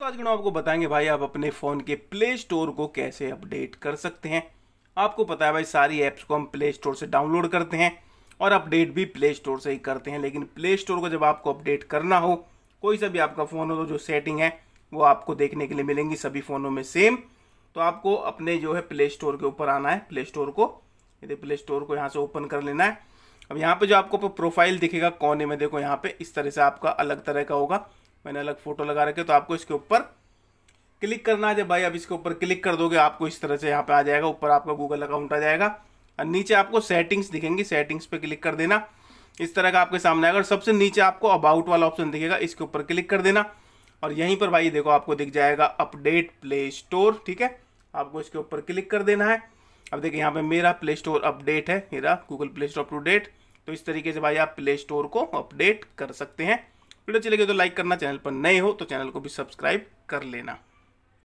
तो आज हम आपको बताएंगे भाई आप अपने फ़ोन के प्ले स्टोर को कैसे अपडेट कर सकते हैं आपको पता है भाई सारी ऐप्स को हम प्ले स्टोर से डाउनलोड करते हैं और अपडेट भी प्ले स्टोर से ही करते हैं लेकिन प्ले स्टोर को जब आपको अपडेट करना हो कोई सा भी आपका फ़ोन हो तो जो सेटिंग है वो आपको देखने के लिए मिलेंगी सभी फ़ोनों में सेम तो आपको अपने जो है प्ले स्टोर के ऊपर आना है प्ले स्टोर को यदि प्ले स्टोर को यहाँ से ओपन कर लेना है अब यहाँ पे जो आपको प्रोफाइल दिखेगा कोने में देखो यहाँ पे इस तरह से आपका अलग तरह का होगा मैंने अलग फ़ोटो लगा रखे तो आपको इसके ऊपर क्लिक करना है जब भाई आप इसके ऊपर क्लिक कर दोगे आपको इस तरह से यहाँ पे आ जाएगा ऊपर आपका गूगल अकाउंट आ जाएगा और नीचे आपको सेटिंग्स दिखेंगी सेटिंग्स पे क्लिक कर देना इस तरह का आपके सामने आएगा और सबसे नीचे आपको अबाउट वाला ऑप्शन दिखेगा इसके ऊपर क्लिक कर देना और यहीं पर भाई देखो आपको दिख जाएगा अपडेट प्ले स्टोर ठीक है आपको इसके ऊपर क्लिक कर देना है अब देखिए यहाँ पर मेरा प्ले स्टोर अपडेट है मेरा Google Play Store up to date तो इस तरीके से भाई आप प्ले स्टोर को अपडेट कर सकते हैं वीडियो अच्छी लगे तो लाइक करना चैनल पर नए हो तो चैनल को भी सब्सक्राइब कर लेना